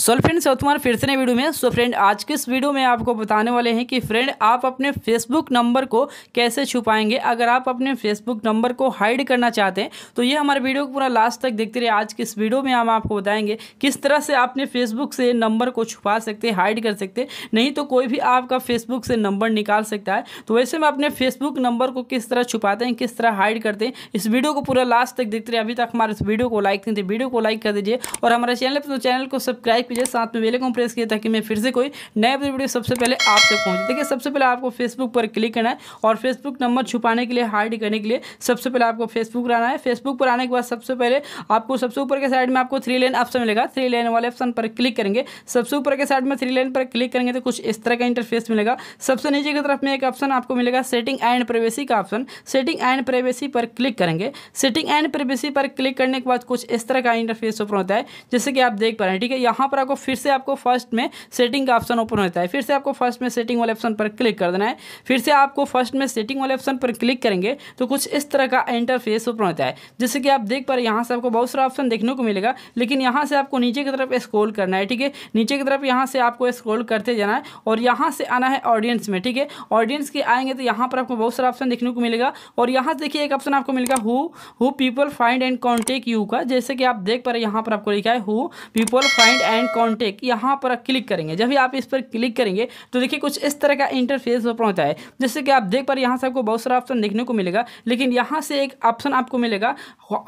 so friends तुम्हारे फिर से नए वीडियो में सो so फ्रेंड आज के इस वीडियो में आपको बताने वाले हैं कि फ्रेंड आप अपने फेसबुक नंबर को कैसे छुपाएंगे अगर आप अपने फेसबुक नंबर को हाइड करना चाहते हैं तो ये हमारे वीडियो को पूरा लास्ट तक देखते रहे आज के इस वीडियो में हम आपको बताएंगे किस तरह से आपने फेसबुक से नंबर को छुपा सकते हाइड कर सकते नहीं तो कोई भी आपका फेसबुक से नंबर निकाल सकता है तो वैसे में अपने फेसबुक नंबर को किस तरह छुपाते हैं किस तरह हाइड करते हैं इस वीडियो को पूरा लास्ट तक देखते रहे अभी तक हमारे इस वीडियो को लाइक नहीं थे वीडियो को लाइक कर दीजिए और हमारे चैनल पर तो चैनल को सब्सक्राइब पीजिए साथ में बेल प्रेस कीजिए ताकि मैं फिर से कोई नया वीडियो सबसे पहले आप तक पहुँचे देखिए सबसे पहले आपको फेसबुक पर क्लिक करना है और फेसबुक नंबर छुपाने के लिए हाइड करने के लिए सबसे पहले आपको फेसबुक पर आना है फेसबुक पर आने के बाद सबसे पहले आपको सबसे ऊपर के साइड में आपको थ्री लेन ऑप्शन मिलेगा थ्री लेन वाले ऑप्शन पर क्लिक करेंगे सबसे ऊपर के साइड में थ्री लेन पर क्लिक करेंगे तो कुछ इस तरह का इंटरफेस मिलेगा सबसे नीचे की तरफ में एक ऑप्शन आपको मिलेगा सेटिंग एंड प्राइवेसी का ऑप्शन सेटिंग एंड प्राइवेसी पर क्लिक करेंगे सेटिंग एंड प्राइवेसी पर क्लिक करने के बाद कुछ इस तरह का इंटरफेस ओपन होता है जैसे कि आप देख पा रहे हैं ठीक है यहाँ पर आपको फिर से आपको फर्स्ट में सेटिंग का ऑप्शन ओपन होता है फिर से आपको फर्स्ट में सेटिंग वाले ऑप्शन पर क्लिक कर देना है फिर से आपको फर्स्ट में सेटिंग वाले ऑप्शन पर क्लिक करेंगे तो कुछ इस तरह का इंटरफेस ओपन होता है जैसे कि आप देख पा रहे यहाँ से आपको बहुत सारा ऑप्शन देखने को मिलेगा लेकिन यहाँ से आपको नीचे की तरफ स्क्रोल करना है ठीक है नीचे की तरफ यहाँ से आपको स्क्रोल करते जाना है और यहाँ से आना है ऑडियंस में ठीक है ऑडियंस के आएंगे तो यहाँ पर आपको बहुत सारा ऑप्शन देखने को मिलेगा और यहाँ से देखिए एक ऑप्शन आपको मिलेगा who who people find and contact you का जैसे कि आप देख पा रहे यहाँ पर आपको लिखा है who people find and contact यहाँ पर क्लिक करेंगे जब भी आप इस पर क्लिक करेंगे तो देखिए कुछ इस तरह का इंटरफेस पर पहुँचा है जैसे कि आप देख पा रहे यहाँ से आपको बहुत सारा ऑप्शन देखने को मिलेगा लेकिन यहाँ से एक ऑप्शन आपको मिलेगा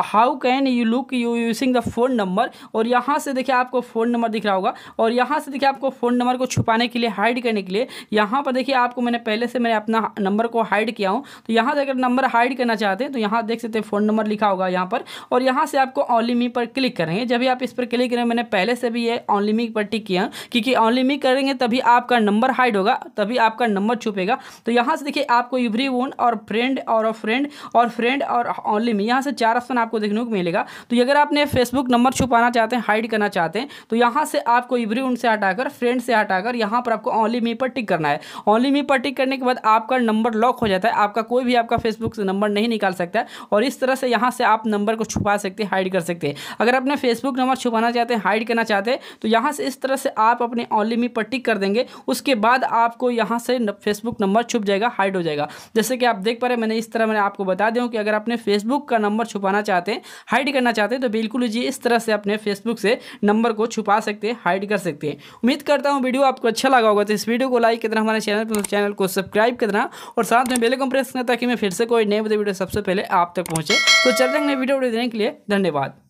how can you look you using the phone number और यहाँ से देखिए आपको फ़ोन नंबर दिख रहा होगा और यहाँ से देखिए आपको फ़ोन नंबर को छुपाने के लिए हाइड करने के लिए यहाँ पर देखिए आपको मैंने पहले से मैंने अपना नंबर को हाइड किया हूँ तो यहाँ से अगर नंबर हाइड करना चाहते हैं तो यहाँ देख सकते हैं फ़ोन नंबर लिखा होगा यहाँ पर और यहाँ से आपको ऑली मी पर क्लिक करेंगे जब भी आप इस पर क्लिक करें मैंने पहले से भी ये ऑनलिमिक पर टिक किया क्योंकि ऑनलिमिक करेंगे तभी आपका नंबर हाइड होगा तभी आपका नंबर छुपेगा तो यहाँ से देखिए आपको इवरी और फ्रेंड और फ्रेंड और फ्रेंड और ऑनलिमिक यहाँ से चार ऑप्शन आपको देखने को मिलेगा तो अगर आपने फेसबुक नंबर छुपाना चाहते हैं हाइड करना चाहते हैं तो यहाँ से आपको इवरी से हटाकर फ्रेंड से हटाकर यहाँ पर आपको ऑनली मी पर टिक करना है ऑनली मी पर टिक करने के बाद आपका नंबर लॉक हो जाता है आपका कोई भी आपका फेसबुक से नंबर नहीं निकाल सकता है और इस तरह से यहाँ से आप नंबर को छुपा सकते हैं हाइड कर सकते हैं अगर आपने फेसबुक नंबर छुपाना चाहते हैं हाइड करना चाहते हैं तो यहाँ से इस तरह से आप अपने ऑनली मी पर टिक कर देंगे उसके बाद आपको यहाँ से फेसबुक नंबर छुप जाएगा हाइड हो जाएगा जैसे कि आप देख पा रहे मैंने इस तरह मैंने आपको बता दिया कि अगर अपने फेसबुक का नंबर छुपाना चाहते हैं हाइड करना चाहते हैं तो बिल्कुल जी इस तरह से अपने फेसबुक से नंबर को छुपा सकते हैं हाइड कर सकते हैं उम्मीद करता हूँ वीडियो आपको अच्छा लगा होगा तो इस वीडियो को लाइक करना हमारे चैनल पर चैनल को सब्सक्राइब करना और साथ में बेल को प्रेस करना ताकि मैं फिर से कोई नए वीडियो सबसे पहले आप तक पहुँचे तो चल रहे नए वीडियो देने के लिए धन्यवाद